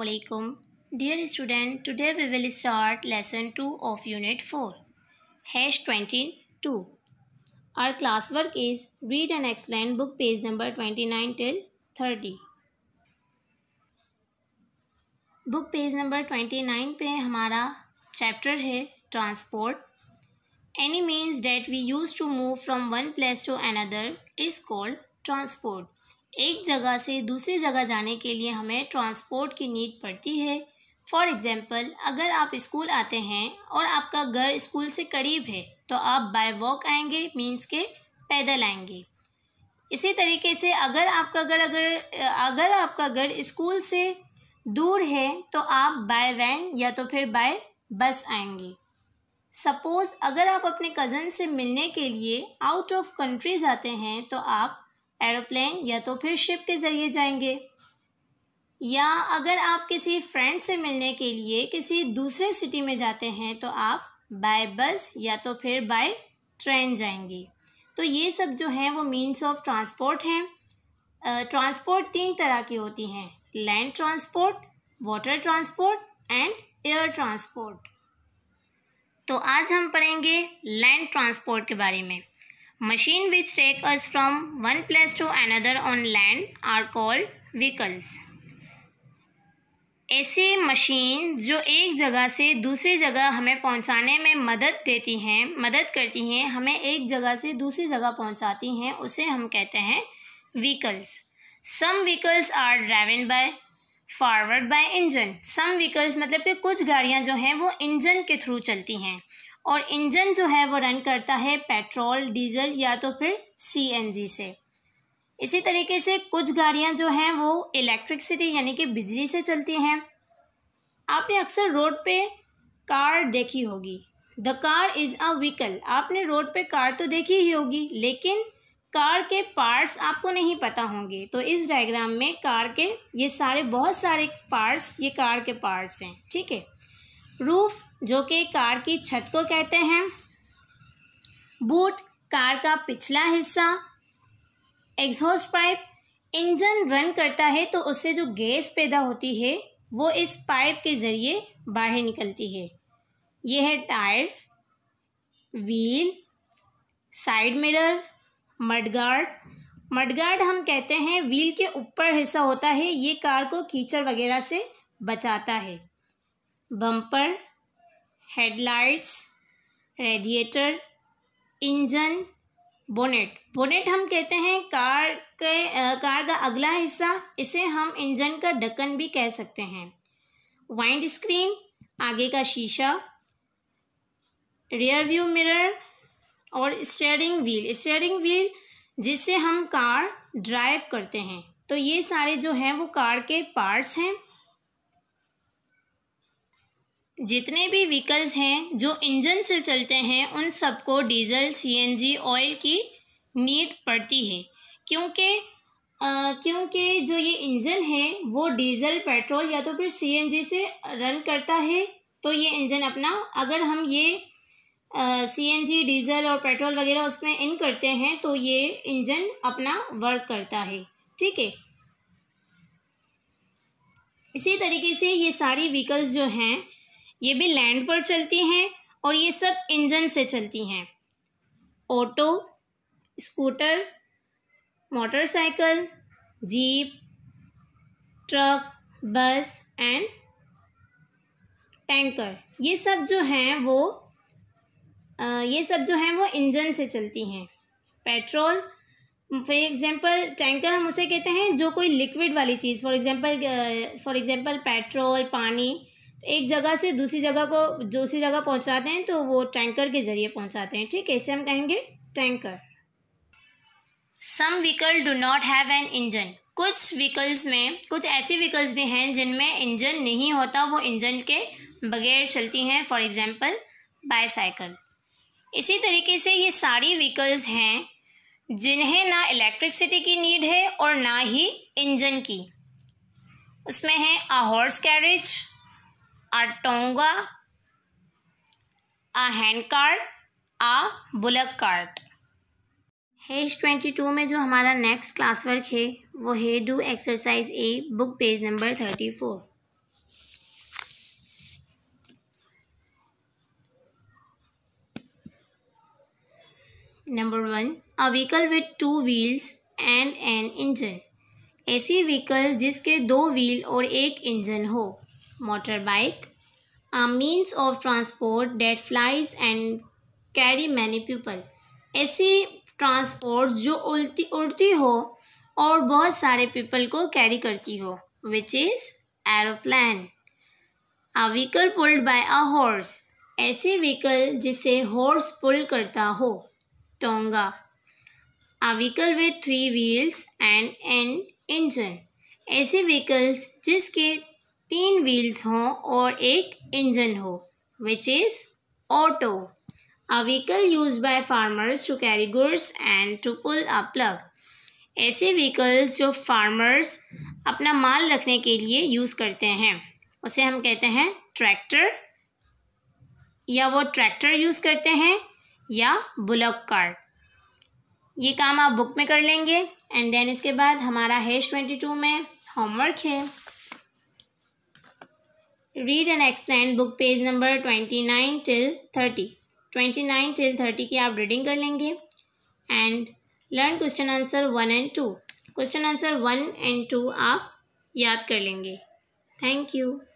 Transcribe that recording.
Assalamualaikum. Dear student, today we will start lesson 2 of unit 4. Hash 22. Our classwork is read and explain book page number 29 till 30. Book page number twenty nine पे हमारा chapter है transport any means that we use to move from one place to another is called transport एक जगह से दूसरी जगह जाने के लिए हमें ट्रांसपोर्ट की नीड पड़ती है फॉर एग्ज़ाम्पल अगर आप स्कूल आते हैं और आपका घर स्कूल से करीब है तो आप बाय वॉक आएंगे मीन्स के पैदल आएंगे इसी तरीके से अगर आपका घर अगर अगर आपका घर स्कूल से दूर है तो आप बाय वैन या तो फिर बाय बस आएंगे सपोज़ अगर आप अपने कज़न से मिलने के लिए आउट ऑफ कंट्री जाते हैं तो आप एरोप्लेन या तो फिर शिप के ज़रिए जाएंगे या अगर आप किसी फ्रेंड से मिलने के लिए किसी दूसरे सिटी में जाते हैं तो आप बाय बस या तो फिर बाय ट्रेन जाएंगी तो ये सब जो हैं वो मीन्स ऑफ ट्रांसपोर्ट हैं ट्रांसपोर्ट तीन तरह की होती हैं land transport water transport and air transport तो आज हम पढ़ेंगे लैंड ट्रांसपोर्ट के बारे में Machine which take us from one place to another on land are called vehicles. ऐसे मशीन जो एक जगह से दूसरी जगह हमें पहुंचाने में मदद देती हैं मदद करती हैं हमें एक जगह से दूसरी जगह पहुंचाती हैं उसे हम कहते हैं vehicles some vehicles are driven by forward by engine some vehicles मतलब कि कुछ गाड़ियां जो हैं वो इंजन के थ्रू चलती हैं और इंजन जो है वो रन करता है पेट्रोल डीजल या तो फिर सीएनजी से इसी तरीके से कुछ गाड़ियां जो हैं वो इलेक्ट्रिकसिटी यानी कि बिजली से चलती हैं आपने अक्सर रोड पे कार देखी होगी the car is a vehicle आपने रोड पे कार तो देखी ही होगी लेकिन कार के पार्ट्स आपको नहीं पता होंगे तो इस डायग्राम में कार के ये सारे बहुत सारे पार्ट्स ये कार के पार्ट्स हैं ठीक है रूफ जो कि कार की छत को कहते हैं बूट कार का पिछला हिस्सा एग्जॉस्ट पाइप इंजन रन करता है तो उससे जो गैस पैदा होती है वो इस पाइप के ज़रिए बाहर निकलती है ये है tyre wheel side mirror mudguard mudguard हम कहते हैं व्हील के ऊपर हिस्सा होता है ये कार को कीचड़ वगैरह से बचाता है bumper headlights radiator engine bonnet bonnet हम कहते हैं कार के आ, कार का अगला हिस्सा इसे हम इंजन का ढक्कन भी कह सकते हैं वाइंड स्क्रीन आगे का शीशा रियर व्यू मिरर और स्टेयरिंग व्हील स्टेयरिंग व्हील जिससे हम कार ड्राइव करते हैं तो ये सारे जो हैं वो कार के पार्ट्स हैं जितने भी व्हीकल्स हैं जो इंजन से चलते हैं उन सबको डीजल सीएनजी ऑयल की नीड पड़ती है क्योंकि क्योंकि जो ये इंजन है वो डीजल पेट्रोल या तो फिर सीएनजी से रन करता है तो ये इंजन अपना अगर हम ये सीएनजी डीजल और पेट्रोल वगैरह उसमें इन करते हैं तो ये इंजन अपना वर्क करता है ठीक है इसी तरीके से ये सारी व्हीकल्स जो हैं ये भी लैंड पर चलती हैं और ये सब इंजन से चलती हैं auto scooter motorcycle jeep truck bus and tanker ये सब जो हैं वो आ, ये सब जो हैं वो इंजन से चलती हैं पेट्रोल फॉर एग्ज़ाम्पल टैंकर हम उसे कहते हैं जो कोई लिक्विड वाली चीज़ for example for example petrol पानी एक जगह से दूसरी जगह को दूसरी जगह पहुंचाते हैं तो वो टैंकर के ज़रिए पहुंचाते हैं ठीक है इसे हम कहेंगे tanker some vehicle do not have an engine कुछ व्हीकल्स में कुछ ऐसी व्हीकल्स भी हैं जिनमें इंजन नहीं होता वो इंजन के बगैर चलती हैं फॉर एग्ज़ाम्पल बाईसाइकिल इसी तरीके से ये सारी व्हीकल्स हैं जिन्हें ना इलेक्ट्रिसिटी की नीड है और ना ही इंजन की उसमें है a horse carriage a tonga a hand cart a bullock cart हेज ट्वेंटी टू में जो हमारा नेक्स्ट क्लास वर्क है वो है do exercise A book page number thirty four number one a vehicle with two wheels and an engine ऐसी vehicle जिसके दो व्हील और एक इंजन हो motorbike, a means of transport that flies and carry many people. ऐसे transport जो उड़ती उड़ती हो और बहुत सारे पीपल को कैरी करती हो which is aeroplane a vehicle pulled by a horse ऐसे व्हीकल जिसे हॉर्स पुल करता हो tonga a vehicle with three wheels and an engine ऐसे vehicles जिसके तीन व्हील्स हों और एक इंजन हो which is auto a vehicle use by farmers to carry goods and to pull a plug ऐसे व्हीकल्स जो फार्मर्स अपना माल रखने के लिए यूज़ करते हैं उसे हम कहते हैं ट्रैक्टर या वो ट्रैक्टर यूज़ करते हैं या बुलक कार ये काम आप बुक में कर लेंगे एंड देन इसके बाद हमारा हैश ट्वेंटी टू में होमवर्क है read and explain book page number twenty nine till thirty twenty nine till thirty की आप रीडिंग कर लेंगे and learn question answer one and two question answer one and two आप याद कर लेंगे थैंक यू